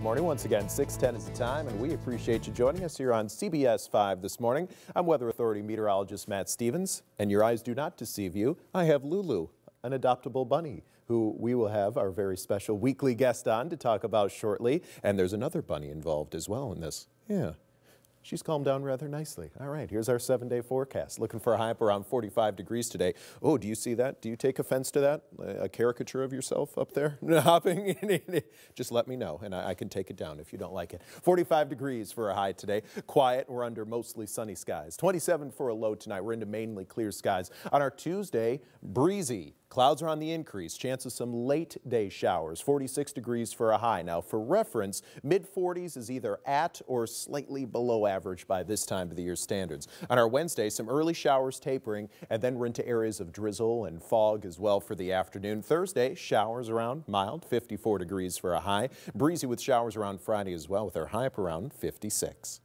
Morning, once again, 610 is the time, and we appreciate you joining us here on CBS 5 this morning. I'm Weather Authority meteorologist Matt Stevens, and your eyes do not deceive you. I have Lulu, an adoptable bunny, who we will have our very special weekly guest on to talk about shortly. And there's another bunny involved as well in this. Yeah. She's calmed down rather nicely. All right, here's our seven day forecast. Looking for a high up around 45 degrees today. Oh, do you see that? Do you take offense to that? A caricature of yourself up there hopping? Just let me know, and I, I can take it down if you don't like it. 45 degrees for a high today. Quiet, we're under mostly sunny skies. 27 for a low tonight. We're into mainly clear skies. On our Tuesday, breezy Clouds are on the increase, chance of some late day showers, 46 degrees for a high. Now, for reference, mid 40s is either at or slightly below average by this time of the year standards. On our Wednesday, some early showers tapering, and then we're into areas of drizzle and fog as well for the afternoon. Thursday, showers around mild, 54 degrees for a high. Breezy with showers around Friday as well, with our high up around 56.